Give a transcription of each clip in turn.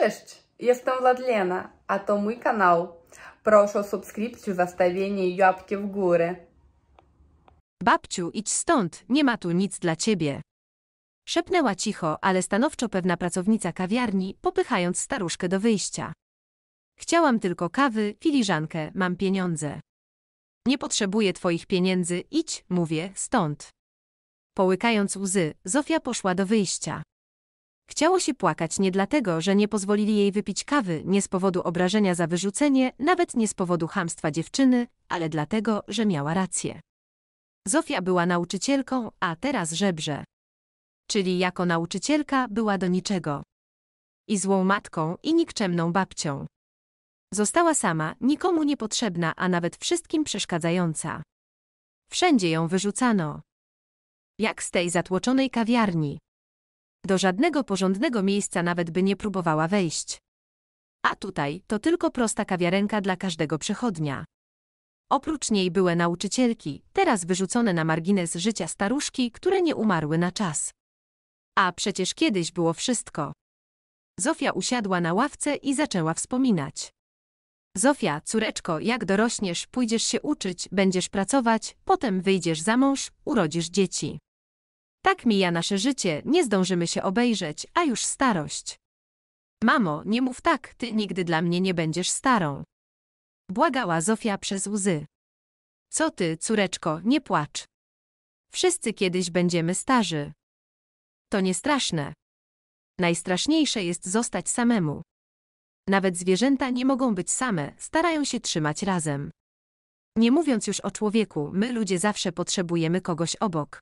Cześć, jestem Wladlena, a to mój kanał. Proszę o subskrypcję, zostawienie jabłki w górę. Babciu, idź stąd, nie ma tu nic dla ciebie. Szepnęła cicho, ale stanowczo pewna pracownica kawiarni, popychając staruszkę do wyjścia. Chciałam tylko kawy, filiżankę, mam pieniądze. Nie potrzebuję twoich pieniędzy, idź, mówię, stąd. Połykając łzy, Zofia poszła do wyjścia. Chciało się płakać nie dlatego, że nie pozwolili jej wypić kawy, nie z powodu obrażenia za wyrzucenie, nawet nie z powodu hamstwa dziewczyny, ale dlatego, że miała rację. Zofia była nauczycielką, a teraz żebrze. Czyli jako nauczycielka była do niczego. I złą matką, i nikczemną babcią. Została sama, nikomu niepotrzebna, a nawet wszystkim przeszkadzająca. Wszędzie ją wyrzucano. Jak z tej zatłoczonej kawiarni. Do żadnego porządnego miejsca nawet by nie próbowała wejść. A tutaj to tylko prosta kawiarenka dla każdego przechodnia. Oprócz niej były nauczycielki, teraz wyrzucone na margines życia staruszki, które nie umarły na czas. A przecież kiedyś było wszystko. Zofia usiadła na ławce i zaczęła wspominać. Zofia, córeczko, jak dorośniesz, pójdziesz się uczyć, będziesz pracować, potem wyjdziesz za mąż, urodzisz dzieci. Tak mija nasze życie, nie zdążymy się obejrzeć, a już starość. Mamo, nie mów tak, ty nigdy dla mnie nie będziesz starą. Błagała Zofia przez łzy. Co ty, córeczko, nie płacz. Wszyscy kiedyś będziemy starzy. To nie straszne. Najstraszniejsze jest zostać samemu. Nawet zwierzęta nie mogą być same, starają się trzymać razem. Nie mówiąc już o człowieku, my ludzie zawsze potrzebujemy kogoś obok.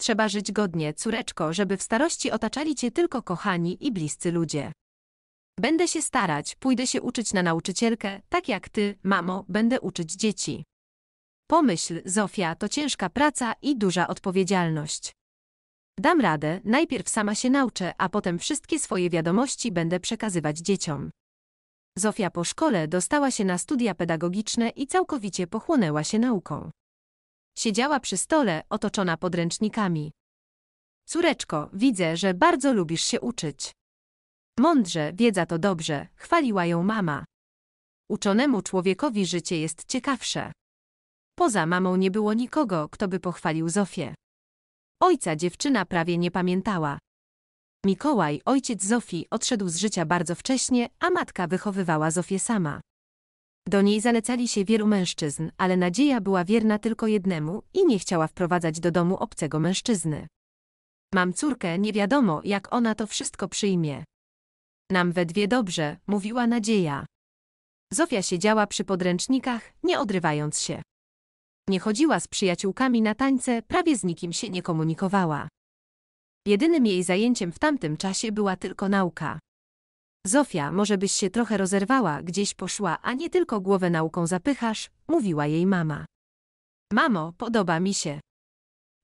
Trzeba żyć godnie, córeczko, żeby w starości otaczali cię tylko kochani i bliscy ludzie. Będę się starać, pójdę się uczyć na nauczycielkę, tak jak ty, mamo, będę uczyć dzieci. Pomyśl, Zofia, to ciężka praca i duża odpowiedzialność. Dam radę, najpierw sama się nauczę, a potem wszystkie swoje wiadomości będę przekazywać dzieciom. Zofia po szkole dostała się na studia pedagogiczne i całkowicie pochłonęła się nauką. Siedziała przy stole, otoczona podręcznikami. Córeczko, widzę, że bardzo lubisz się uczyć. Mądrze, wiedza to dobrze, chwaliła ją mama. Uczonemu człowiekowi życie jest ciekawsze. Poza mamą nie było nikogo, kto by pochwalił Zofię. Ojca dziewczyna prawie nie pamiętała. Mikołaj, ojciec Zofii, odszedł z życia bardzo wcześnie, a matka wychowywała Zofię sama. Do niej zalecali się wielu mężczyzn, ale Nadzieja była wierna tylko jednemu i nie chciała wprowadzać do domu obcego mężczyzny. Mam córkę, nie wiadomo, jak ona to wszystko przyjmie. Nam we dwie dobrze, mówiła Nadzieja. Zofia siedziała przy podręcznikach, nie odrywając się. Nie chodziła z przyjaciółkami na tańce, prawie z nikim się nie komunikowała. Jedynym jej zajęciem w tamtym czasie była tylko nauka. Zofia, może byś się trochę rozerwała, gdzieś poszła, a nie tylko głowę nauką zapychasz, mówiła jej mama. Mamo, podoba mi się.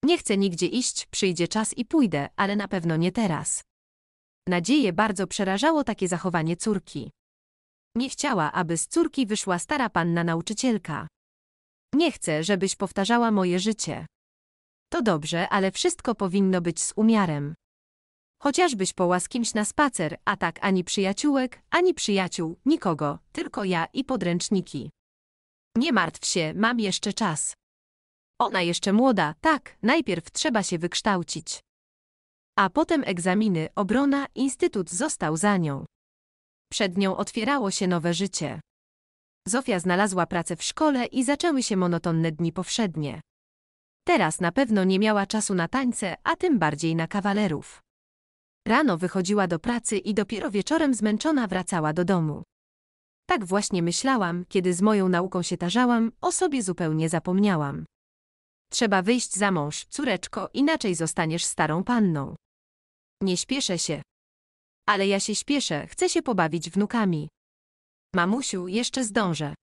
Nie chcę nigdzie iść, przyjdzie czas i pójdę, ale na pewno nie teraz. Nadzieję bardzo przerażało takie zachowanie córki. Nie chciała, aby z córki wyszła stara panna nauczycielka. Nie chcę, żebyś powtarzała moje życie. To dobrze, ale wszystko powinno być z umiarem. Chociażbyś poła z kimś na spacer, a tak ani przyjaciółek, ani przyjaciół, nikogo, tylko ja i podręczniki. Nie martw się, mam jeszcze czas. Ona jeszcze młoda, tak, najpierw trzeba się wykształcić. A potem egzaminy, obrona, instytut został za nią. Przed nią otwierało się nowe życie. Zofia znalazła pracę w szkole i zaczęły się monotonne dni powszednie. Teraz na pewno nie miała czasu na tańce, a tym bardziej na kawalerów. Rano wychodziła do pracy i dopiero wieczorem zmęczona wracała do domu. Tak właśnie myślałam, kiedy z moją nauką się tarzałam, o sobie zupełnie zapomniałam. Trzeba wyjść za mąż, córeczko, inaczej zostaniesz starą panną. Nie śpieszę się. Ale ja się śpieszę, chcę się pobawić wnukami. Mamusiu, jeszcze zdążę.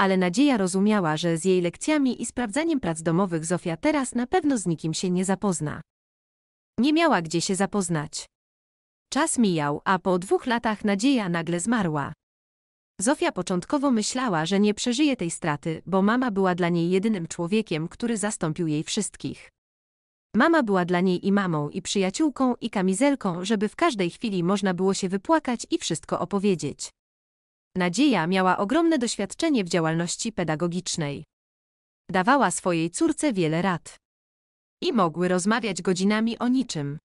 Ale nadzieja rozumiała, że z jej lekcjami i sprawdzaniem prac domowych Zofia teraz na pewno z nikim się nie zapozna. Nie miała gdzie się zapoznać. Czas mijał, a po dwóch latach nadzieja nagle zmarła. Zofia początkowo myślała, że nie przeżyje tej straty, bo mama była dla niej jedynym człowiekiem, który zastąpił jej wszystkich. Mama była dla niej i mamą, i przyjaciółką, i kamizelką, żeby w każdej chwili można było się wypłakać i wszystko opowiedzieć. Nadzieja miała ogromne doświadczenie w działalności pedagogicznej. Dawała swojej córce wiele rad. I mogły rozmawiać godzinami o niczym.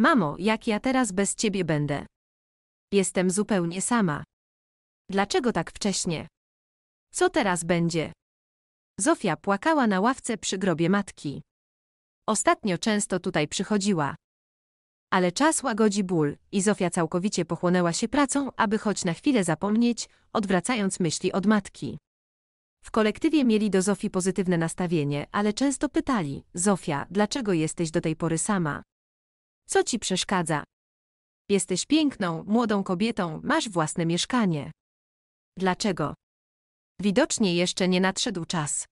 Mamo, jak ja teraz bez ciebie będę? Jestem zupełnie sama. Dlaczego tak wcześnie? Co teraz będzie? Zofia płakała na ławce przy grobie matki. Ostatnio często tutaj przychodziła. Ale czas łagodzi ból i Zofia całkowicie pochłonęła się pracą, aby choć na chwilę zapomnieć, odwracając myśli od matki. W kolektywie mieli do Zofii pozytywne nastawienie, ale często pytali: Zofia, dlaczego jesteś do tej pory sama? Co ci przeszkadza? Jesteś piękną, młodą kobietą, masz własne mieszkanie. Dlaczego? Widocznie jeszcze nie nadszedł czas.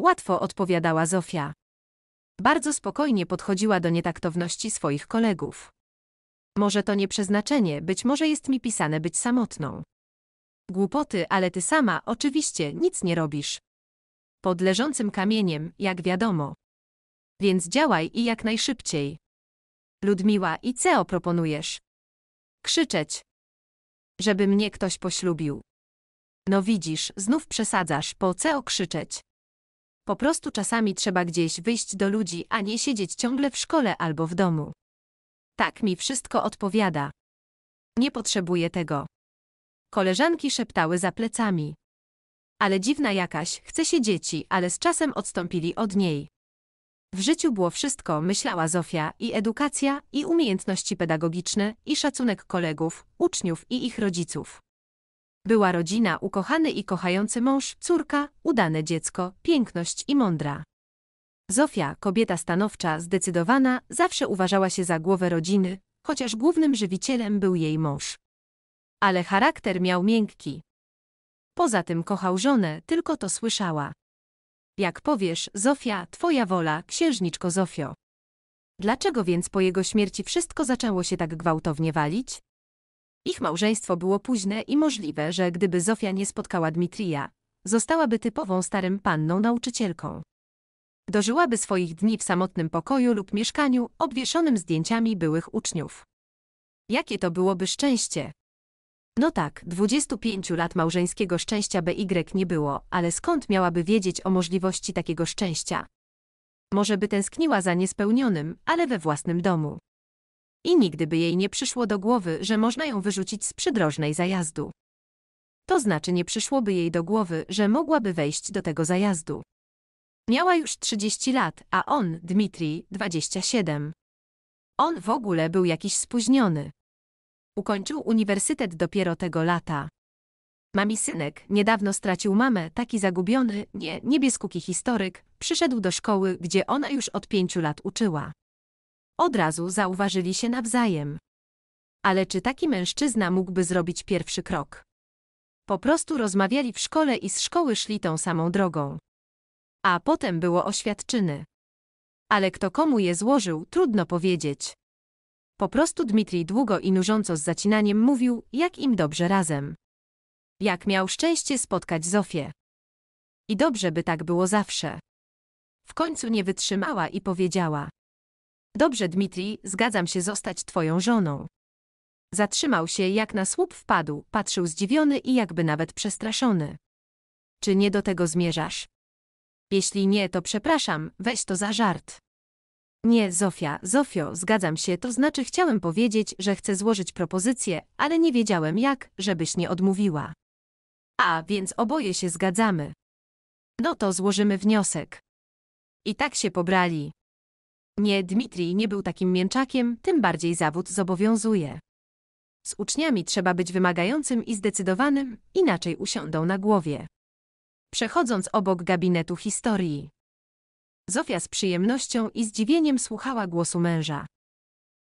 Łatwo odpowiadała Zofia. Bardzo spokojnie podchodziła do nietaktowności swoich kolegów. Może to nie przeznaczenie, być może jest mi pisane być samotną. Głupoty, ale ty sama, oczywiście, nic nie robisz. Pod leżącym kamieniem, jak wiadomo. Więc działaj i jak najszybciej. Ludmiła i Ceo proponujesz. Krzyczeć. Żeby mnie ktoś poślubił. No widzisz, znów przesadzasz, po Ceo krzyczeć. Po prostu czasami trzeba gdzieś wyjść do ludzi, a nie siedzieć ciągle w szkole albo w domu. Tak mi wszystko odpowiada. Nie potrzebuję tego. Koleżanki szeptały za plecami. Ale dziwna jakaś, chce się dzieci, ale z czasem odstąpili od niej. W życiu było wszystko, myślała Zofia, i edukacja, i umiejętności pedagogiczne, i szacunek kolegów, uczniów i ich rodziców. Była rodzina, ukochany i kochający mąż, córka, udane dziecko, piękność i mądra. Zofia, kobieta stanowcza, zdecydowana, zawsze uważała się za głowę rodziny, chociaż głównym żywicielem był jej mąż ale charakter miał miękki. Poza tym kochał żonę, tylko to słyszała. Jak powiesz, Zofia, twoja wola, księżniczko Zofio. Dlaczego więc po jego śmierci wszystko zaczęło się tak gwałtownie walić? Ich małżeństwo było późne i możliwe, że gdyby Zofia nie spotkała Dmitrija, zostałaby typową starym panną nauczycielką. Dożyłaby swoich dni w samotnym pokoju lub mieszkaniu obwieszonym zdjęciami byłych uczniów. Jakie to byłoby szczęście! No tak, 25 lat małżeńskiego szczęścia BY nie było, ale skąd miałaby wiedzieć o możliwości takiego szczęścia? Może by tęskniła za niespełnionym, ale we własnym domu. I nigdy by jej nie przyszło do głowy, że można ją wyrzucić z przydrożnej zajazdu. To znaczy nie przyszłoby jej do głowy, że mogłaby wejść do tego zajazdu. Miała już 30 lat, a on, Dmitrij, 27. On w ogóle był jakiś spóźniony. Ukończył uniwersytet dopiero tego lata. Mami synek niedawno stracił mamę, taki zagubiony, nie, niebieskoki historyk, przyszedł do szkoły, gdzie ona już od pięciu lat uczyła. Od razu zauważyli się nawzajem. Ale czy taki mężczyzna mógłby zrobić pierwszy krok? Po prostu rozmawiali w szkole i z szkoły szli tą samą drogą. A potem było oświadczyny. Ale kto komu je złożył, trudno powiedzieć. Po prostu Dmitrij długo i nużąco z zacinaniem mówił, jak im dobrze razem. Jak miał szczęście spotkać Zofię. I dobrze by tak było zawsze. W końcu nie wytrzymała i powiedziała. Dobrze, Dmitrij, zgadzam się zostać twoją żoną. Zatrzymał się, jak na słup wpadł, patrzył zdziwiony i jakby nawet przestraszony. Czy nie do tego zmierzasz? Jeśli nie, to przepraszam, weź to za żart. Nie, Zofia, Zofio, zgadzam się, to znaczy chciałem powiedzieć, że chcę złożyć propozycję, ale nie wiedziałem jak, żebyś nie odmówiła. A, więc oboje się zgadzamy. No to złożymy wniosek. I tak się pobrali. Nie, Dmitrij nie był takim mięczakiem, tym bardziej zawód zobowiązuje. Z uczniami trzeba być wymagającym i zdecydowanym, inaczej usiądą na głowie. Przechodząc obok gabinetu historii. Zofia z przyjemnością i zdziwieniem słuchała głosu męża.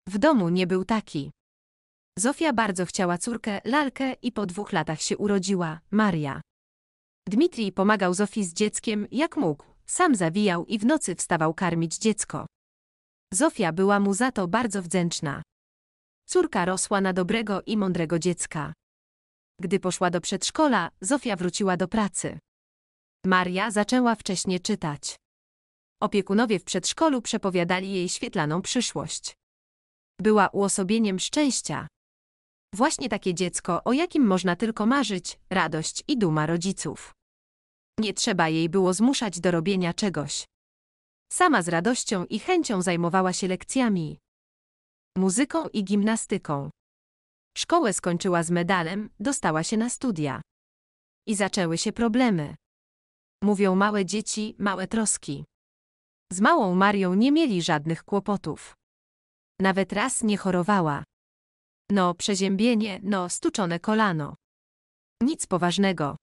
W domu nie był taki. Zofia bardzo chciała córkę, lalkę i po dwóch latach się urodziła, Maria. Dmitrij pomagał Zofii z dzieckiem, jak mógł, sam zawijał i w nocy wstawał karmić dziecko. Zofia była mu za to bardzo wdzięczna. Córka rosła na dobrego i mądrego dziecka. Gdy poszła do przedszkola, Zofia wróciła do pracy. Maria zaczęła wcześniej czytać. Opiekunowie w przedszkolu przepowiadali jej świetlaną przyszłość. Była uosobieniem szczęścia. Właśnie takie dziecko, o jakim można tylko marzyć, radość i duma rodziców. Nie trzeba jej było zmuszać do robienia czegoś. Sama z radością i chęcią zajmowała się lekcjami, muzyką i gimnastyką. Szkołę skończyła z medalem, dostała się na studia. I zaczęły się problemy. Mówią małe dzieci, małe troski. Z małą Marią nie mieli żadnych kłopotów. Nawet raz nie chorowała. No, przeziębienie, no, stuczone kolano. Nic poważnego.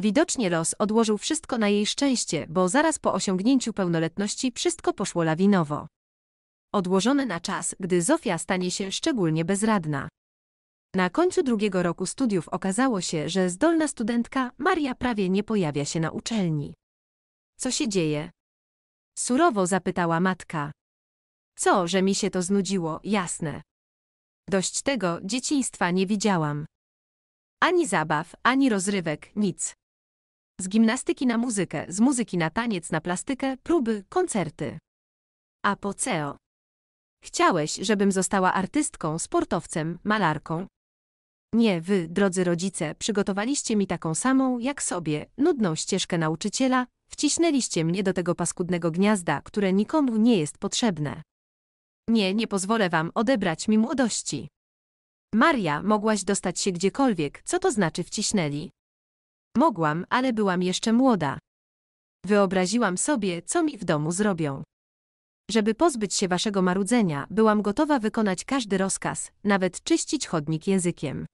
Widocznie los odłożył wszystko na jej szczęście, bo zaraz po osiągnięciu pełnoletności wszystko poszło lawinowo. Odłożone na czas, gdy Zofia stanie się szczególnie bezradna. Na końcu drugiego roku studiów okazało się, że zdolna studentka Maria prawie nie pojawia się na uczelni. Co się dzieje? Surowo zapytała matka. Co, że mi się to znudziło, jasne. Dość tego dzieciństwa nie widziałam. Ani zabaw, ani rozrywek, nic. Z gimnastyki na muzykę, z muzyki na taniec, na plastykę, próby, koncerty. A po CEO. Chciałeś, żebym została artystką, sportowcem, malarką? Nie, wy, drodzy rodzice, przygotowaliście mi taką samą, jak sobie, nudną ścieżkę nauczyciela, Wcisnęliście mnie do tego paskudnego gniazda, które nikomu nie jest potrzebne. Nie, nie pozwolę wam odebrać mi młodości. Maria, mogłaś dostać się gdziekolwiek, co to znaczy wciśnęli? Mogłam, ale byłam jeszcze młoda. Wyobraziłam sobie, co mi w domu zrobią. Żeby pozbyć się waszego marudzenia, byłam gotowa wykonać każdy rozkaz, nawet czyścić chodnik językiem.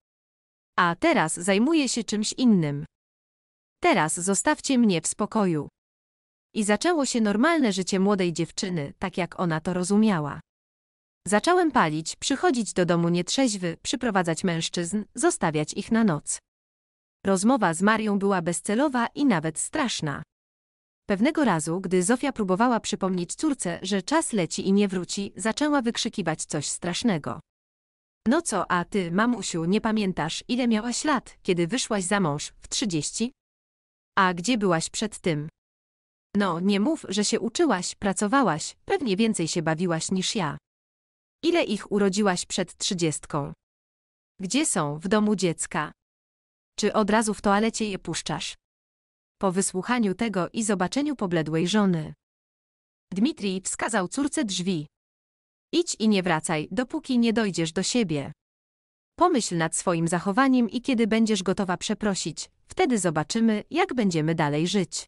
A teraz zajmuję się czymś innym. Teraz zostawcie mnie w spokoju. I zaczęło się normalne życie młodej dziewczyny, tak jak ona to rozumiała. Zacząłem palić, przychodzić do domu nietrzeźwy, przyprowadzać mężczyzn, zostawiać ich na noc. Rozmowa z Marią była bezcelowa i nawet straszna. Pewnego razu, gdy Zofia próbowała przypomnieć córce, że czas leci i nie wróci, zaczęła wykrzykiwać coś strasznego. No co, a ty, mamusiu, nie pamiętasz, ile miałaś lat, kiedy wyszłaś za mąż w trzydzieści? A gdzie byłaś przed tym? No, nie mów, że się uczyłaś, pracowałaś, pewnie więcej się bawiłaś niż ja. Ile ich urodziłaś przed trzydziestką? Gdzie są w domu dziecka? Czy od razu w toalecie je puszczasz? Po wysłuchaniu tego i zobaczeniu pobledłej żony. Dmitrij wskazał córce drzwi. Idź i nie wracaj, dopóki nie dojdziesz do siebie. Pomyśl nad swoim zachowaniem i kiedy będziesz gotowa przeprosić, Wtedy zobaczymy, jak będziemy dalej żyć.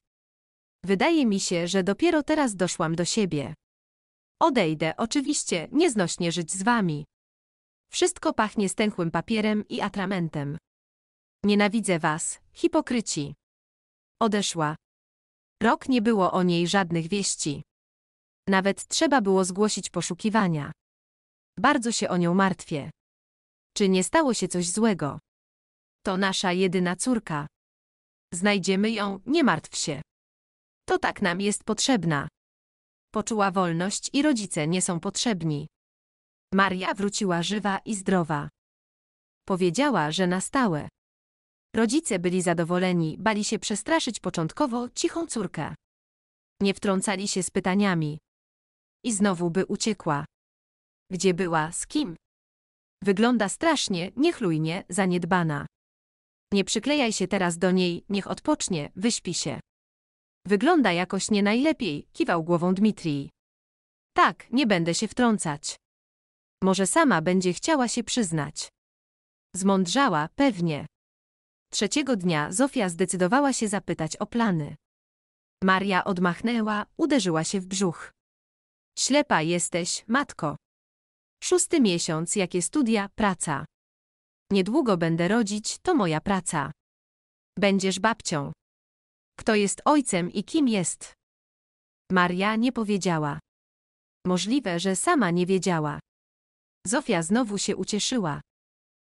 Wydaje mi się, że dopiero teraz doszłam do siebie. Odejdę, oczywiście, nieznośnie żyć z wami. Wszystko pachnie stęchłym papierem i atramentem. Nienawidzę was, hipokryci. Odeszła. Rok nie było o niej żadnych wieści. Nawet trzeba było zgłosić poszukiwania. Bardzo się o nią martwię. Czy nie stało się coś złego? To nasza jedyna córka. Znajdziemy ją, nie martw się. To tak nam jest potrzebna. Poczuła wolność i rodzice nie są potrzebni. Maria wróciła żywa i zdrowa. Powiedziała, że na stałe. Rodzice byli zadowoleni, bali się przestraszyć początkowo cichą córkę. Nie wtrącali się z pytaniami. I znowu by uciekła. Gdzie była, z kim? Wygląda strasznie, niechlujnie, zaniedbana. Nie przyklejaj się teraz do niej, niech odpocznie, wyśpi się. Wygląda jakoś nie najlepiej, kiwał głową Dmitrij. Tak, nie będę się wtrącać. Może sama będzie chciała się przyznać. Zmądrzała, pewnie. Trzeciego dnia Zofia zdecydowała się zapytać o plany. Maria odmachnęła, uderzyła się w brzuch. Ślepa jesteś, matko. Szósty miesiąc, jakie studia, praca. Niedługo będę rodzić, to moja praca. Będziesz babcią. Kto jest ojcem i kim jest? Maria nie powiedziała. Możliwe, że sama nie wiedziała. Zofia znowu się ucieszyła.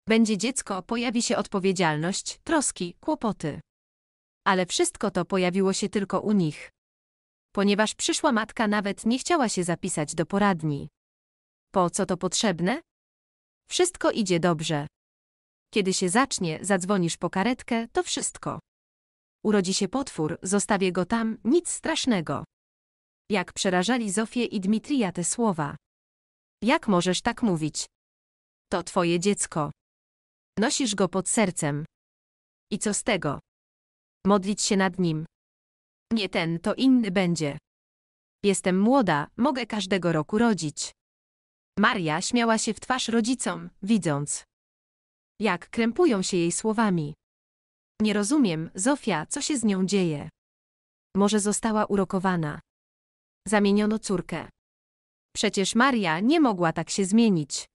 Będzie dziecko, pojawi się odpowiedzialność, troski, kłopoty. Ale wszystko to pojawiło się tylko u nich. Ponieważ przyszła matka nawet nie chciała się zapisać do poradni. Po co to potrzebne? Wszystko idzie dobrze. Kiedy się zacznie, zadzwonisz po karetkę, to wszystko. Urodzi się potwór, zostawię go tam, nic strasznego. Jak przerażali Zofię i Dmitrija te słowa. Jak możesz tak mówić? To twoje dziecko. Nosisz go pod sercem. I co z tego? Modlić się nad nim. Nie ten, to inny będzie. Jestem młoda, mogę każdego roku rodzić. Maria śmiała się w twarz rodzicom, widząc, jak krępują się jej słowami. Nie rozumiem, Zofia, co się z nią dzieje. Może została urokowana. Zamieniono córkę. Przecież Maria nie mogła tak się zmienić.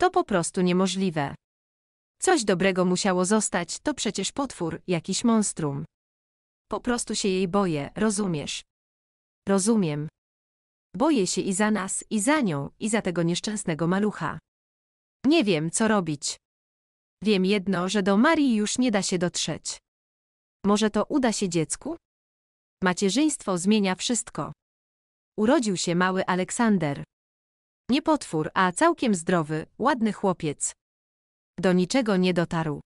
To po prostu niemożliwe. Coś dobrego musiało zostać, to przecież potwór, jakiś monstrum. Po prostu się jej boję, rozumiesz? Rozumiem. Boję się i za nas, i za nią, i za tego nieszczęsnego malucha. Nie wiem, co robić. Wiem jedno, że do Marii już nie da się dotrzeć. Może to uda się dziecku? Macierzyństwo zmienia wszystko. Urodził się mały Aleksander. Nie potwór, a całkiem zdrowy, ładny chłopiec. Do niczego nie dotarł.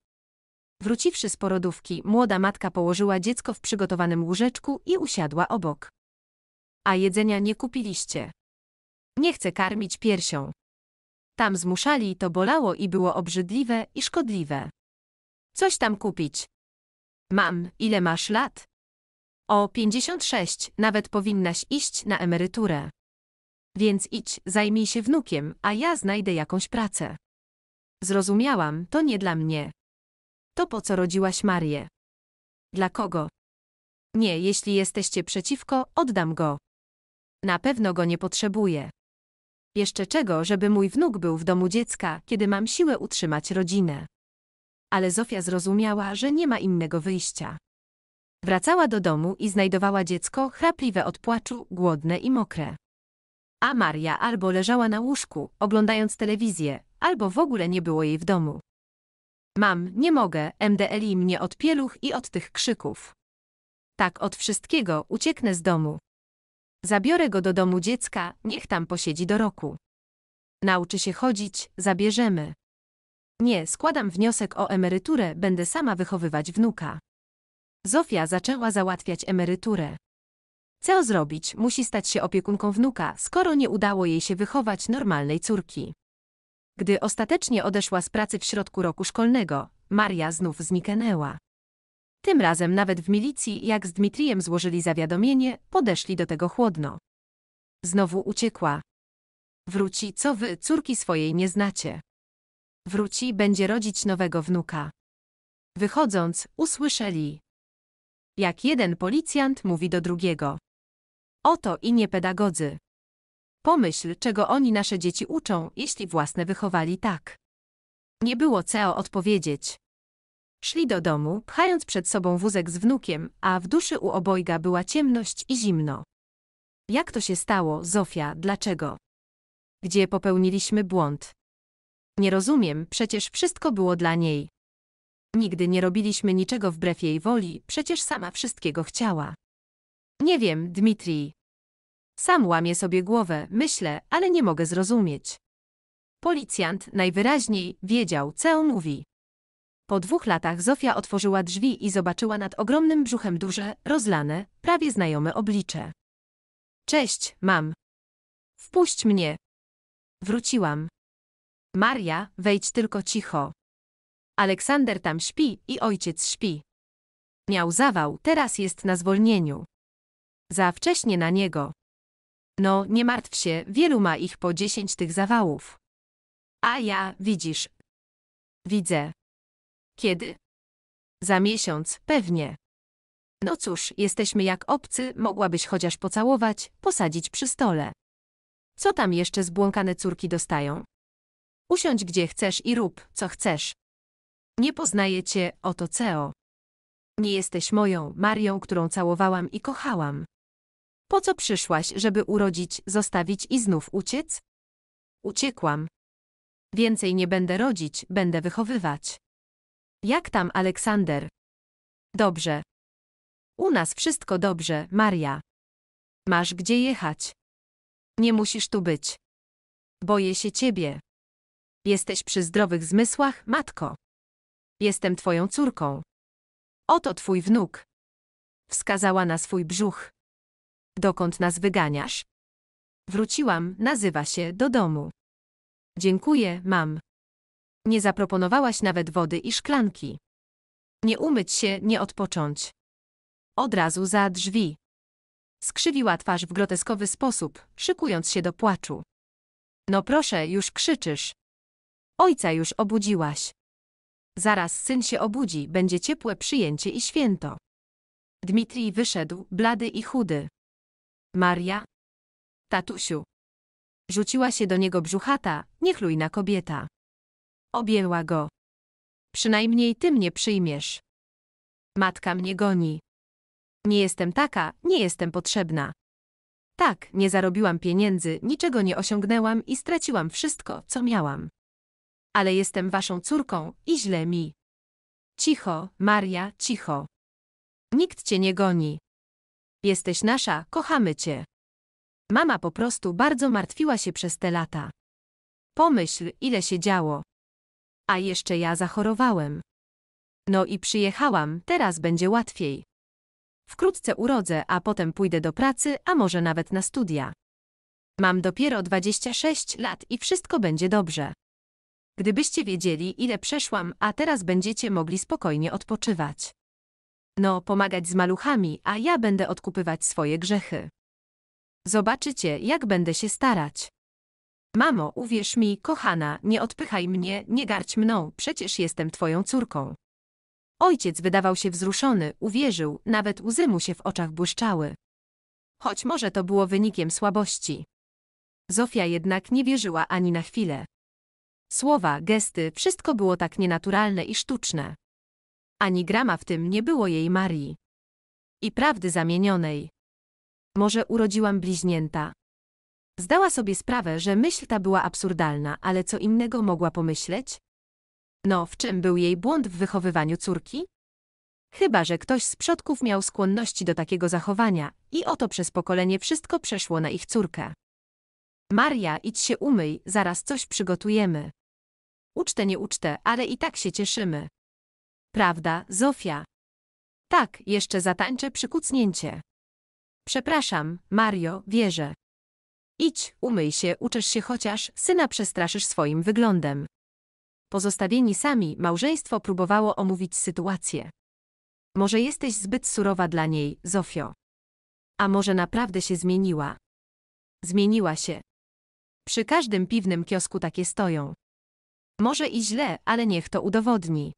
Wróciwszy z porodówki, młoda matka położyła dziecko w przygotowanym łóżeczku i usiadła obok. A jedzenia nie kupiliście. Nie chcę karmić piersią. Tam zmuszali i to bolało i było obrzydliwe i szkodliwe. Coś tam kupić. Mam, ile masz lat? O 56, nawet powinnaś iść na emeryturę. Więc idź, zajmij się wnukiem, a ja znajdę jakąś pracę. Zrozumiałam, to nie dla mnie. To po co rodziłaś Marię? Dla kogo? Nie, jeśli jesteście przeciwko, oddam go. Na pewno go nie potrzebuję. Jeszcze czego, żeby mój wnuk był w domu dziecka, kiedy mam siłę utrzymać rodzinę. Ale Zofia zrozumiała, że nie ma innego wyjścia. Wracała do domu i znajdowała dziecko chrapliwe od płaczu, głodne i mokre. A Maria albo leżała na łóżku, oglądając telewizję, albo w ogóle nie było jej w domu. Mam, nie mogę, MDLi mnie od pieluch i od tych krzyków. Tak od wszystkiego ucieknę z domu. Zabiorę go do domu dziecka, niech tam posiedzi do roku. Nauczy się chodzić, zabierzemy. Nie, składam wniosek o emeryturę, będę sama wychowywać wnuka. Zofia zaczęła załatwiać emeryturę. Co zrobić, musi stać się opiekunką wnuka, skoro nie udało jej się wychować normalnej córki. Gdy ostatecznie odeszła z pracy w środku roku szkolnego, Maria znów zniknęła. Tym razem nawet w milicji, jak z Dmitrijem złożyli zawiadomienie, podeszli do tego chłodno. Znowu uciekła. Wróci, co wy, córki swojej, nie znacie. Wróci, będzie rodzić nowego wnuka. Wychodząc, usłyszeli. Jak jeden policjant mówi do drugiego. Oto i nie pedagodzy. Pomyśl, czego oni nasze dzieci uczą, jeśli własne wychowali tak. Nie było co odpowiedzieć. Szli do domu, pchając przed sobą wózek z wnukiem, a w duszy u obojga była ciemność i zimno. Jak to się stało, Zofia, dlaczego? Gdzie popełniliśmy błąd? Nie rozumiem, przecież wszystko było dla niej. Nigdy nie robiliśmy niczego wbrew jej woli, przecież sama wszystkiego chciała. Nie wiem, Dmitrij. Sam łamię sobie głowę, myślę, ale nie mogę zrozumieć. Policjant najwyraźniej wiedział, co mówi. Po dwóch latach Zofia otworzyła drzwi i zobaczyła nad ogromnym brzuchem duże, rozlane, prawie znajome oblicze. Cześć, mam. Wpuść mnie. Wróciłam. Maria, wejdź tylko cicho. Aleksander tam śpi i ojciec śpi. Miał zawał, teraz jest na zwolnieniu. Za wcześnie na niego. No, nie martw się, wielu ma ich po dziesięć tych zawałów. A ja, widzisz. Widzę. Kiedy? Za miesiąc, pewnie. No cóż, jesteśmy jak obcy, mogłabyś chociaż pocałować, posadzić przy stole. Co tam jeszcze zbłąkane córki dostają? Usiądź gdzie chcesz i rób, co chcesz. Nie poznaję cię, oto CEO. Nie jesteś moją, Marią, którą całowałam i kochałam. Po co przyszłaś, żeby urodzić, zostawić i znów uciec? Uciekłam. Więcej nie będę rodzić, będę wychowywać. Jak tam, Aleksander? Dobrze. U nas wszystko dobrze, Maria. Masz gdzie jechać. Nie musisz tu być. Boję się ciebie. Jesteś przy zdrowych zmysłach, matko. Jestem twoją córką. Oto twój wnuk. Wskazała na swój brzuch. Dokąd nas wyganiasz? Wróciłam, nazywa się, do domu. Dziękuję, mam. Nie zaproponowałaś nawet wody i szklanki. Nie umyć się, nie odpocząć. Od razu za drzwi. Skrzywiła twarz w groteskowy sposób, szykując się do płaczu. No proszę, już krzyczysz. Ojca już obudziłaś. Zaraz syn się obudzi, będzie ciepłe przyjęcie i święto. Dmitrij wyszedł, blady i chudy. Maria? Tatusiu. Rzuciła się do niego brzuchata, niechlujna kobieta. Objęła go. Przynajmniej ty mnie przyjmiesz. Matka mnie goni. Nie jestem taka, nie jestem potrzebna. Tak, nie zarobiłam pieniędzy, niczego nie osiągnęłam i straciłam wszystko, co miałam. Ale jestem waszą córką i źle mi. Cicho, Maria, cicho. Nikt cię nie goni. Jesteś nasza, kochamy cię. Mama po prostu bardzo martwiła się przez te lata. Pomyśl, ile się działo. A jeszcze ja zachorowałem. No i przyjechałam, teraz będzie łatwiej. Wkrótce urodzę, a potem pójdę do pracy, a może nawet na studia. Mam dopiero 26 lat i wszystko będzie dobrze. Gdybyście wiedzieli, ile przeszłam, a teraz będziecie mogli spokojnie odpoczywać. No, pomagać z maluchami, a ja będę odkupywać swoje grzechy. Zobaczycie, jak będę się starać. Mamo, uwierz mi, kochana, nie odpychaj mnie, nie garć mną, przecież jestem twoją córką. Ojciec wydawał się wzruszony, uwierzył, nawet łzy mu się w oczach błyszczały. Choć może to było wynikiem słabości. Zofia jednak nie wierzyła ani na chwilę. Słowa, gesty, wszystko było tak nienaturalne i sztuczne. Ani grama w tym nie było jej Marii. I prawdy zamienionej. Może urodziłam bliźnięta, Zdała sobie sprawę, że myśl ta była absurdalna, ale co innego mogła pomyśleć? No, w czym był jej błąd w wychowywaniu córki? Chyba, że ktoś z przodków miał skłonności do takiego zachowania i oto przez pokolenie wszystko przeszło na ich córkę. Maria, idź się umyj, zaraz coś przygotujemy. Ucztę nie ucztę, ale i tak się cieszymy. Prawda, Zofia? Tak, jeszcze zatańczę przykucnięcie. Przepraszam, Mario, wierzę. Idź, umyj się, uczesz się chociaż, syna przestraszysz swoim wyglądem. Pozostawieni sami, małżeństwo próbowało omówić sytuację. Może jesteś zbyt surowa dla niej, Zofio. A może naprawdę się zmieniła? Zmieniła się. Przy każdym piwnym kiosku takie stoją. Może i źle, ale niech to udowodni.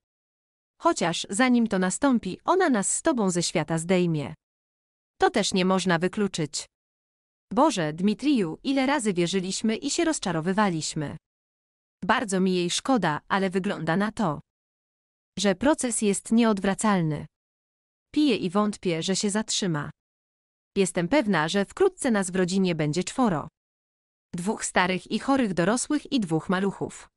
Chociaż zanim to nastąpi, ona nas z tobą ze świata zdejmie. To też nie można wykluczyć. Boże, Dmitriju, ile razy wierzyliśmy i się rozczarowywaliśmy. Bardzo mi jej szkoda, ale wygląda na to, że proces jest nieodwracalny. Piję i wątpię, że się zatrzyma. Jestem pewna, że wkrótce nas w rodzinie będzie czworo. Dwóch starych i chorych dorosłych i dwóch maluchów.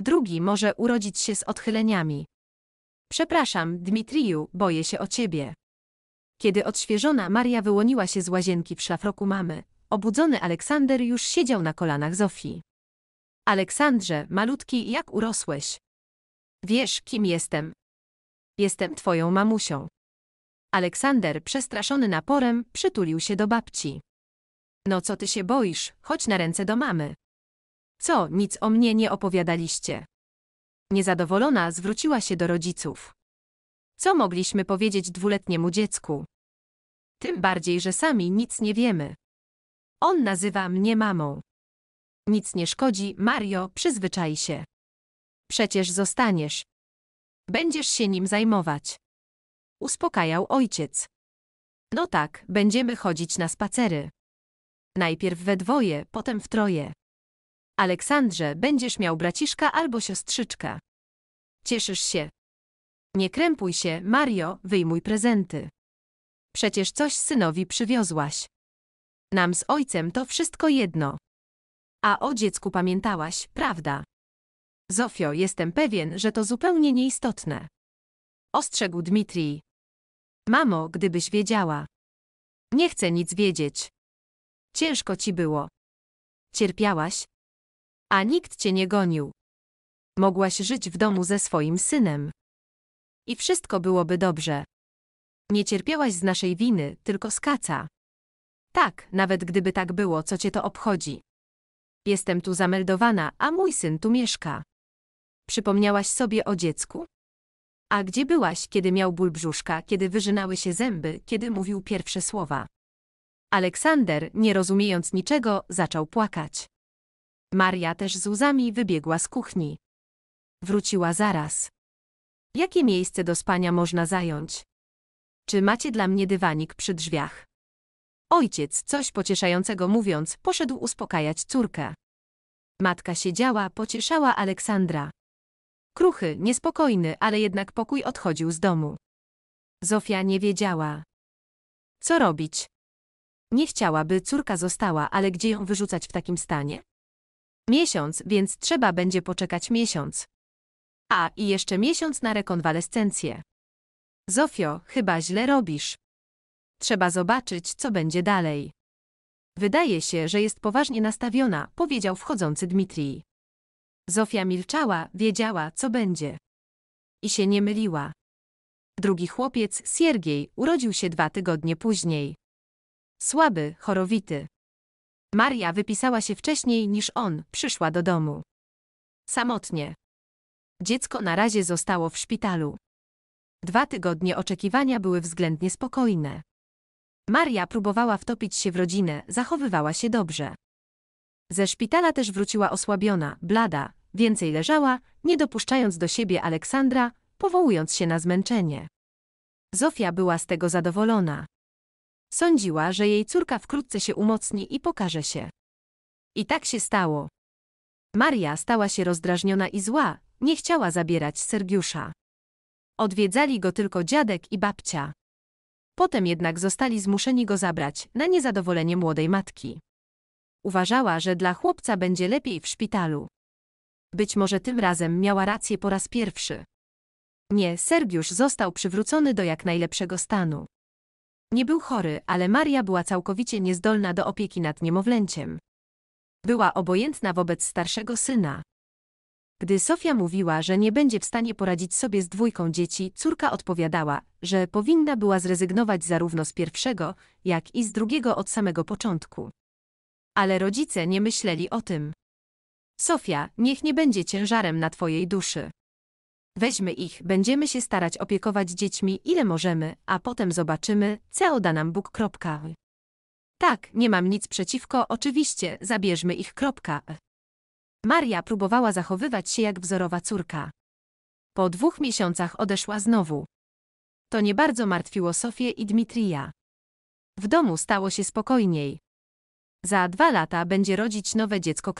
Drugi może urodzić się z odchyleniami. Przepraszam, Dmitriju, boję się o ciebie. Kiedy odświeżona Maria wyłoniła się z łazienki w szlafroku mamy, obudzony Aleksander już siedział na kolanach Zofii. Aleksandrze, malutki, jak urosłeś. Wiesz, kim jestem. Jestem twoją mamusią. Aleksander, przestraszony naporem, przytulił się do babci. No co ty się boisz, chodź na ręce do mamy. Co, nic o mnie nie opowiadaliście. Niezadowolona zwróciła się do rodziców. Co mogliśmy powiedzieć dwuletniemu dziecku? Tym bardziej, że sami nic nie wiemy. On nazywa mnie mamą. Nic nie szkodzi, Mario, przyzwyczaj się. Przecież zostaniesz. Będziesz się nim zajmować. Uspokajał ojciec. No tak, będziemy chodzić na spacery. Najpierw we dwoje, potem w troje. Aleksandrze, będziesz miał braciszka albo siostrzyczka. Cieszysz się. Nie krępuj się, Mario, wyjmuj prezenty. Przecież coś synowi przywiozłaś. Nam z ojcem to wszystko jedno. A o dziecku pamiętałaś, prawda? Zofio, jestem pewien, że to zupełnie nieistotne. Ostrzegł Dmitrij. Mamo, gdybyś wiedziała. Nie chcę nic wiedzieć. Ciężko ci było. Cierpiałaś. A nikt cię nie gonił. Mogłaś żyć w domu ze swoim synem. I wszystko byłoby dobrze. Nie cierpiałaś z naszej winy, tylko z kaca. Tak, nawet gdyby tak było, co cię to obchodzi. Jestem tu zameldowana, a mój syn tu mieszka. Przypomniałaś sobie o dziecku? A gdzie byłaś, kiedy miał ból brzuszka, kiedy wyżynały się zęby, kiedy mówił pierwsze słowa? Aleksander, nie rozumiejąc niczego, zaczął płakać. Maria też z łzami wybiegła z kuchni. Wróciła zaraz. Jakie miejsce do spania można zająć? Czy macie dla mnie dywanik przy drzwiach? Ojciec, coś pocieszającego mówiąc, poszedł uspokajać córkę. Matka siedziała, pocieszała Aleksandra. Kruchy, niespokojny, ale jednak pokój odchodził z domu. Zofia nie wiedziała. Co robić? Nie chciała, by córka została, ale gdzie ją wyrzucać w takim stanie? Miesiąc, więc trzeba będzie poczekać miesiąc. A, i jeszcze miesiąc na rekonwalescencję. Zofio, chyba źle robisz. Trzeba zobaczyć, co będzie dalej. Wydaje się, że jest poważnie nastawiona, powiedział wchodzący Dmitrij. Zofia milczała, wiedziała, co będzie. I się nie myliła. Drugi chłopiec, Siergiej, urodził się dwa tygodnie później. Słaby, chorowity. Maria wypisała się wcześniej niż on, przyszła do domu. Samotnie. Dziecko na razie zostało w szpitalu. Dwa tygodnie oczekiwania były względnie spokojne. Maria próbowała wtopić się w rodzinę, zachowywała się dobrze. Ze szpitala też wróciła osłabiona, blada, więcej leżała, nie dopuszczając do siebie Aleksandra, powołując się na zmęczenie. Zofia była z tego zadowolona. Sądziła, że jej córka wkrótce się umocni i pokaże się. I tak się stało. Maria stała się rozdrażniona i zła, nie chciała zabierać Sergiusza. Odwiedzali go tylko dziadek i babcia. Potem jednak zostali zmuszeni go zabrać, na niezadowolenie młodej matki. Uważała, że dla chłopca będzie lepiej w szpitalu. Być może tym razem miała rację po raz pierwszy. Nie, Sergiusz został przywrócony do jak najlepszego stanu. Nie był chory, ale Maria była całkowicie niezdolna do opieki nad niemowlęciem. Była obojętna wobec starszego syna. Gdy Sofia mówiła, że nie będzie w stanie poradzić sobie z dwójką dzieci, córka odpowiadała, że powinna była zrezygnować zarówno z pierwszego, jak i z drugiego od samego początku. Ale rodzice nie myśleli o tym. Sofia, niech nie będzie ciężarem na twojej duszy. Weźmy ich, będziemy się starać opiekować dziećmi ile możemy, a potem zobaczymy, co da nam Bóg. Tak, nie mam nic przeciwko, oczywiście, zabierzmy ich. Maria próbowała zachowywać się jak wzorowa córka. Po dwóch miesiącach odeszła znowu. To nie bardzo martwiło Sofię i Dmitrija. W domu stało się spokojniej. Za dwa lata będzie rodzić nowe dziecko.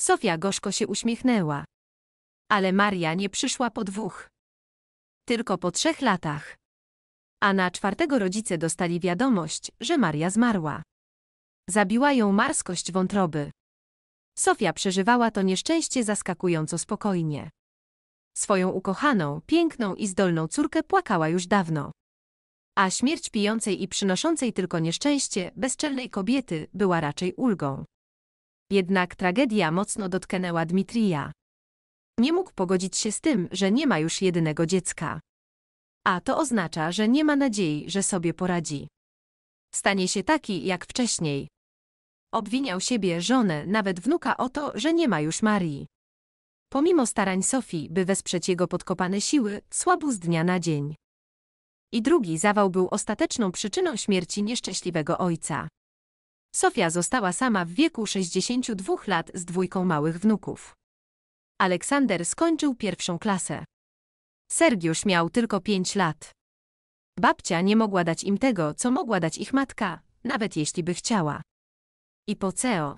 Sofia gorzko się uśmiechnęła. Ale Maria nie przyszła po dwóch. Tylko po trzech latach. A na czwartego rodzice dostali wiadomość, że Maria zmarła. Zabiła ją marskość wątroby. Sofia przeżywała to nieszczęście zaskakująco spokojnie. Swoją ukochaną, piękną i zdolną córkę płakała już dawno. A śmierć pijącej i przynoszącej tylko nieszczęście, bezczelnej kobiety była raczej ulgą. Jednak tragedia mocno dotknęła Dmitrija. Nie mógł pogodzić się z tym, że nie ma już jedynego dziecka. A to oznacza, że nie ma nadziei, że sobie poradzi. Stanie się taki jak wcześniej, Obwiniał siebie, żonę, nawet wnuka o to, że nie ma już Marii. Pomimo starań Sofii, by wesprzeć jego podkopane siły, słabł z dnia na dzień. I drugi zawał był ostateczną przyczyną śmierci nieszczęśliwego ojca. Sofia została sama w wieku 62 lat z dwójką małych wnuków. Aleksander skończył pierwszą klasę. Sergiusz miał tylko 5 lat. Babcia nie mogła dać im tego, co mogła dać ich matka, nawet jeśli by chciała. I Ipoceo.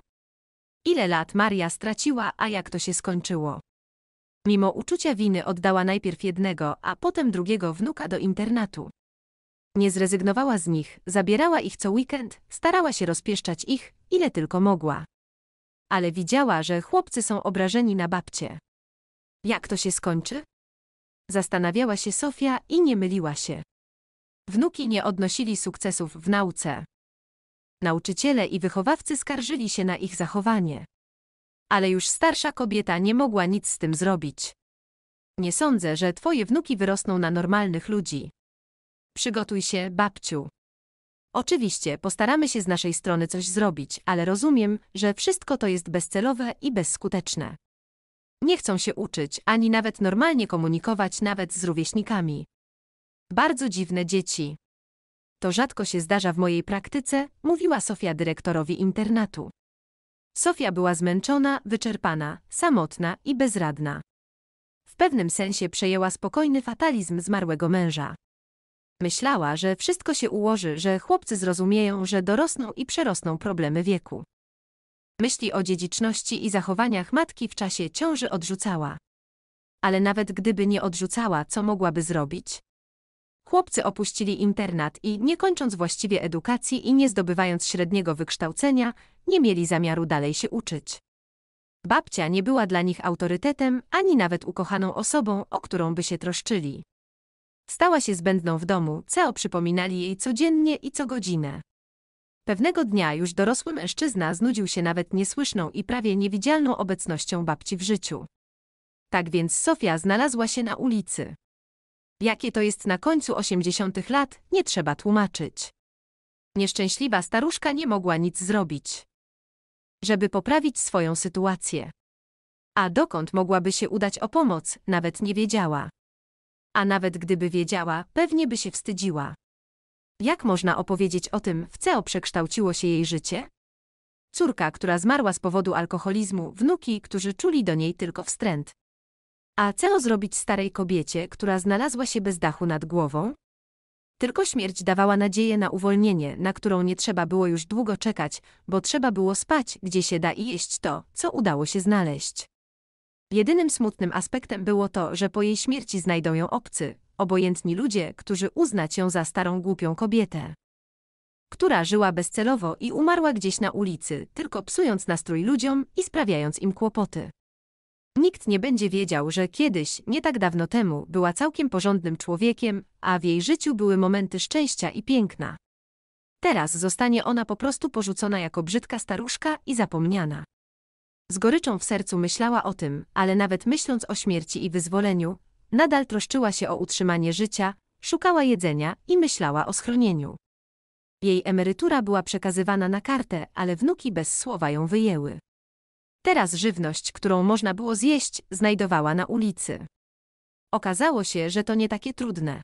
Ile lat Maria straciła, a jak to się skończyło? Mimo uczucia winy oddała najpierw jednego, a potem drugiego wnuka do internatu. Nie zrezygnowała z nich, zabierała ich co weekend, starała się rozpieszczać ich, ile tylko mogła. Ale widziała, że chłopcy są obrażeni na babcie. Jak to się skończy? Zastanawiała się Sofia i nie myliła się. Wnuki nie odnosili sukcesów w nauce. Nauczyciele i wychowawcy skarżyli się na ich zachowanie. Ale już starsza kobieta nie mogła nic z tym zrobić. Nie sądzę, że twoje wnuki wyrosną na normalnych ludzi. Przygotuj się, babciu. Oczywiście, postaramy się z naszej strony coś zrobić, ale rozumiem, że wszystko to jest bezcelowe i bezskuteczne. Nie chcą się uczyć, ani nawet normalnie komunikować nawet z rówieśnikami. Bardzo dziwne dzieci. To rzadko się zdarza w mojej praktyce, mówiła Sofia dyrektorowi internatu. Sofia była zmęczona, wyczerpana, samotna i bezradna. W pewnym sensie przejęła spokojny fatalizm zmarłego męża. Myślała, że wszystko się ułoży, że chłopcy zrozumieją, że dorosną i przerosną problemy wieku. Myśli o dziedziczności i zachowaniach matki w czasie ciąży odrzucała. Ale nawet gdyby nie odrzucała, co mogłaby zrobić? Chłopcy opuścili internat i, nie kończąc właściwie edukacji i nie zdobywając średniego wykształcenia, nie mieli zamiaru dalej się uczyć. Babcia nie była dla nich autorytetem ani nawet ukochaną osobą, o którą by się troszczyli. Stała się zbędną w domu, co przypominali jej codziennie i co godzinę. Pewnego dnia już dorosły mężczyzna znudził się nawet niesłyszną i prawie niewidzialną obecnością babci w życiu. Tak więc Sofia znalazła się na ulicy. Jakie to jest na końcu osiemdziesiątych lat, nie trzeba tłumaczyć. Nieszczęśliwa staruszka nie mogła nic zrobić, żeby poprawić swoją sytuację. A dokąd mogłaby się udać o pomoc, nawet nie wiedziała. A nawet gdyby wiedziała, pewnie by się wstydziła. Jak można opowiedzieć o tym, w co przekształciło się jej życie? Córka, która zmarła z powodu alkoholizmu, wnuki, którzy czuli do niej tylko wstręt. A co zrobić starej kobiecie, która znalazła się bez dachu nad głową? Tylko śmierć dawała nadzieję na uwolnienie, na którą nie trzeba było już długo czekać, bo trzeba było spać, gdzie się da i jeść to, co udało się znaleźć. Jedynym smutnym aspektem było to, że po jej śmierci znajdą ją obcy, obojętni ludzie, którzy uznać ją za starą głupią kobietę. Która żyła bezcelowo i umarła gdzieś na ulicy, tylko psując nastrój ludziom i sprawiając im kłopoty. Nikt nie będzie wiedział, że kiedyś, nie tak dawno temu, była całkiem porządnym człowiekiem, a w jej życiu były momenty szczęścia i piękna. Teraz zostanie ona po prostu porzucona jako brzydka staruszka i zapomniana. Z goryczą w sercu myślała o tym, ale nawet myśląc o śmierci i wyzwoleniu, nadal troszczyła się o utrzymanie życia, szukała jedzenia i myślała o schronieniu. Jej emerytura była przekazywana na kartę, ale wnuki bez słowa ją wyjęły. Teraz żywność, którą można było zjeść, znajdowała na ulicy. Okazało się, że to nie takie trudne.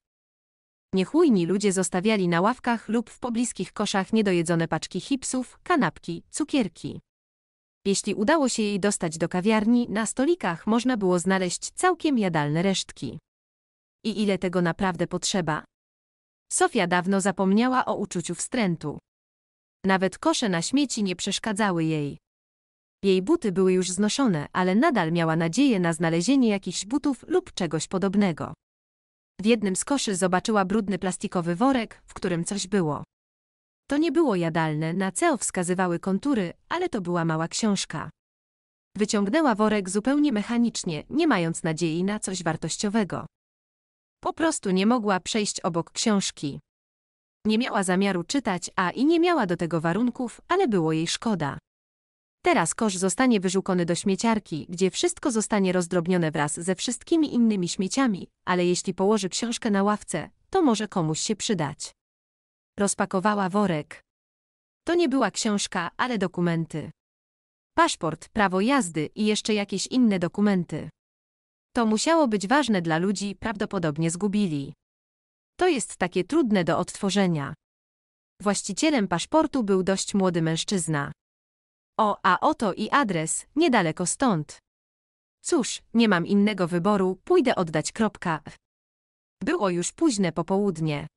Niechujni ludzie zostawiali na ławkach lub w pobliskich koszach niedojedzone paczki chipsów, kanapki, cukierki. Jeśli udało się jej dostać do kawiarni, na stolikach można było znaleźć całkiem jadalne resztki. I ile tego naprawdę potrzeba? Sofia dawno zapomniała o uczuciu wstrętu. Nawet kosze na śmieci nie przeszkadzały jej. Jej buty były już znoszone, ale nadal miała nadzieję na znalezienie jakichś butów lub czegoś podobnego. W jednym z koszy zobaczyła brudny plastikowy worek, w którym coś było. To nie było jadalne, na ceo wskazywały kontury, ale to była mała książka. Wyciągnęła worek zupełnie mechanicznie, nie mając nadziei na coś wartościowego. Po prostu nie mogła przejść obok książki. Nie miała zamiaru czytać, a i nie miała do tego warunków, ale było jej szkoda. Teraz kosz zostanie wyrzucony do śmieciarki, gdzie wszystko zostanie rozdrobnione wraz ze wszystkimi innymi śmieciami, ale jeśli położy książkę na ławce, to może komuś się przydać. Rozpakowała worek. To nie była książka, ale dokumenty. Paszport, prawo jazdy i jeszcze jakieś inne dokumenty. To musiało być ważne dla ludzi, prawdopodobnie zgubili. To jest takie trudne do odtworzenia. Właścicielem paszportu był dość młody mężczyzna. O, a oto i adres, niedaleko stąd. Cóż, nie mam innego wyboru, pójdę oddać kropka. Było już późne popołudnie.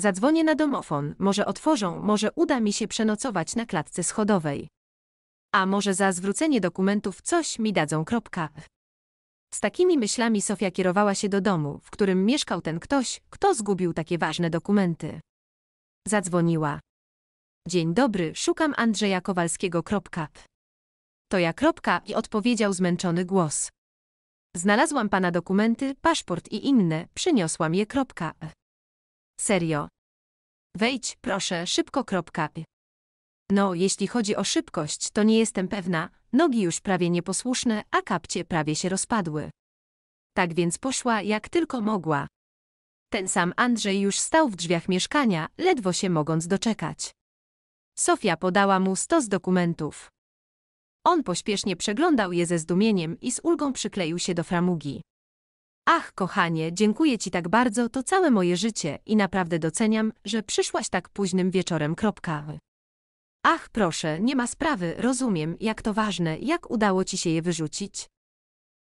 Zadzwonię na domofon, może otworzą, może uda mi się przenocować na klatce schodowej. A może za zwrócenie dokumentów coś mi dadzą kropka. Z takimi myślami Sofia kierowała się do domu, w którym mieszkał ten ktoś, kto zgubił takie ważne dokumenty. Zadzwoniła. Dzień dobry, szukam Andrzeja Kowalskiego. To ja. Kropka, I odpowiedział zmęczony głos. Znalazłam pana dokumenty, paszport i inne, przyniosłam je. Kropka. E. Serio. Wejdź, proszę, szybko. Kropka. E. No, jeśli chodzi o szybkość, to nie jestem pewna, nogi już prawie nieposłuszne, a kapcie prawie się rozpadły. Tak więc poszła jak tylko mogła. Ten sam Andrzej już stał w drzwiach mieszkania, ledwo się mogąc doczekać. Sofia podała mu stos dokumentów. On pośpiesznie przeglądał je ze zdumieniem i z ulgą przykleił się do framugi. Ach, kochanie, dziękuję ci tak bardzo, to całe moje życie i naprawdę doceniam, że przyszłaś tak późnym wieczorem. Kropka. Ach, proszę, nie ma sprawy, rozumiem, jak to ważne, jak udało ci się je wyrzucić.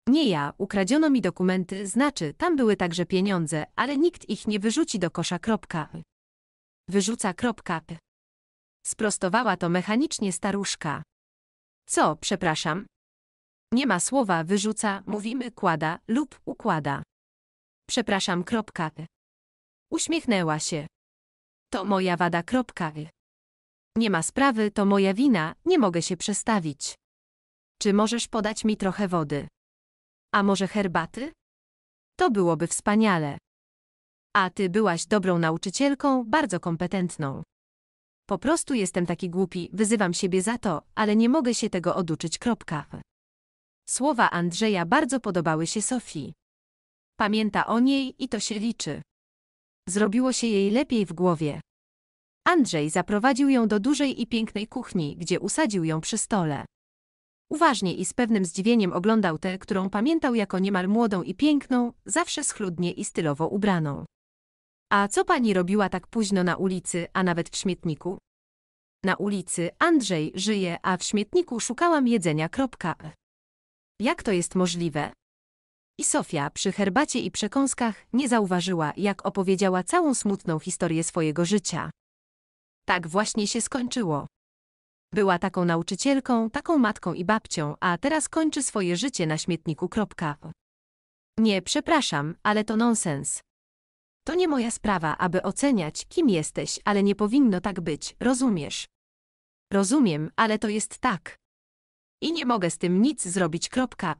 Nie ja, ukradziono mi dokumenty, znaczy, tam były także pieniądze, ale nikt ich nie wyrzuci do kosza. Kropka. Wyrzuca. Kropka. Sprostowała to mechanicznie staruszka. Co, przepraszam? Nie ma słowa wyrzuca, mówimy kłada lub układa. Przepraszam, kropka. Y. Uśmiechnęła się. To moja wada, kropka. Y. Nie ma sprawy, to moja wina, nie mogę się przestawić. Czy możesz podać mi trochę wody? A może herbaty? To byłoby wspaniale. A ty byłaś dobrą nauczycielką, bardzo kompetentną. Po prostu jestem taki głupi, wyzywam siebie za to, ale nie mogę się tego oduczyć. Kropka. Słowa Andrzeja bardzo podobały się Sofii. Pamięta o niej i to się liczy. Zrobiło się jej lepiej w głowie. Andrzej zaprowadził ją do dużej i pięknej kuchni, gdzie usadził ją przy stole. Uważnie i z pewnym zdziwieniem oglądał tę, którą pamiętał jako niemal młodą i piękną, zawsze schludnie i stylowo ubraną. A co pani robiła tak późno na ulicy, a nawet w śmietniku? Na ulicy Andrzej żyje, a w śmietniku szukałam jedzenia. Kropka. E. Jak to jest możliwe? I Sofia przy herbacie i przekąskach nie zauważyła, jak opowiedziała całą smutną historię swojego życia. Tak właśnie się skończyło. Była taką nauczycielką, taką matką i babcią, a teraz kończy swoje życie na śmietniku. Kropka. E. Nie, przepraszam, ale to nonsens. To nie moja sprawa, aby oceniać, kim jesteś, ale nie powinno tak być, rozumiesz? Rozumiem, ale to jest tak. I nie mogę z tym nic zrobić. Kropka.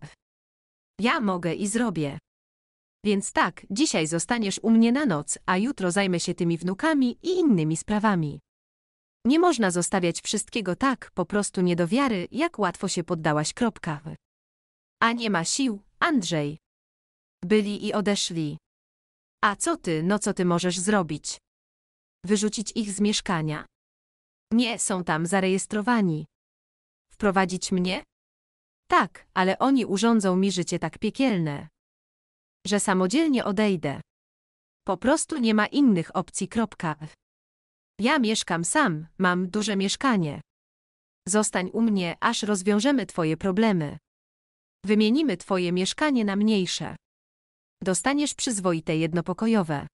Ja mogę i zrobię. Więc tak, dzisiaj zostaniesz u mnie na noc, a jutro zajmę się tymi wnukami i innymi sprawami. Nie można zostawiać wszystkiego tak, po prostu nie do wiary, jak łatwo się poddałaś. Kropka. A nie ma sił, Andrzej. Byli i odeszli. A co ty, no co ty możesz zrobić? Wyrzucić ich z mieszkania. Nie są tam zarejestrowani. Wprowadzić mnie? Tak, ale oni urządzą mi życie tak piekielne, że samodzielnie odejdę. Po prostu nie ma innych opcji. Kropka. Ja mieszkam sam, mam duże mieszkanie. Zostań u mnie, aż rozwiążemy twoje problemy. Wymienimy twoje mieszkanie na mniejsze dostaniesz przyzwoite jednopokojowe.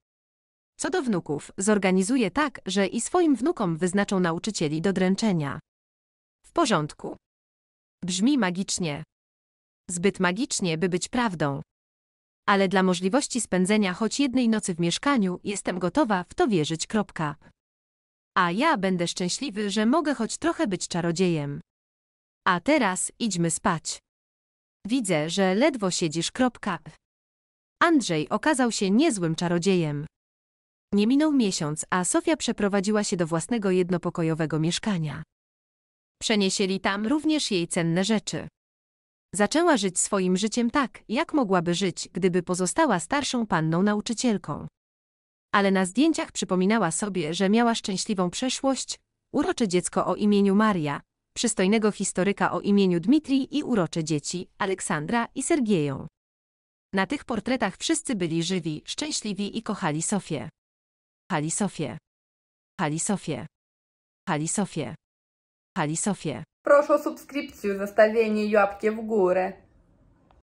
Co do wnuków, zorganizuję tak, że i swoim wnukom wyznaczą nauczycieli do dręczenia. W porządku. Brzmi magicznie. Zbyt magicznie, by być prawdą. Ale dla możliwości spędzenia choć jednej nocy w mieszkaniu jestem gotowa w to wierzyć. Kropka. A ja będę szczęśliwy, że mogę choć trochę być czarodziejem. A teraz idźmy spać. Widzę, że ledwo siedzisz. Kropka. Andrzej okazał się niezłym czarodziejem. Nie minął miesiąc, a Sofia przeprowadziła się do własnego jednopokojowego mieszkania. Przeniesieli tam również jej cenne rzeczy. Zaczęła żyć swoim życiem tak, jak mogłaby żyć, gdyby pozostała starszą panną nauczycielką. Ale na zdjęciach przypominała sobie, że miała szczęśliwą przeszłość, urocze dziecko o imieniu Maria, przystojnego historyka o imieniu Dmitrij i urocze dzieci, Aleksandra i Sergieją. Na tych portretach wszyscy byli żywi, szczęśliwi i kochali Sofię. Kochali Sofię. Kochali Sofię. Kochali Sofię. Kochali Sofię. Прошу о субскрипцию, заставление юапки w górę.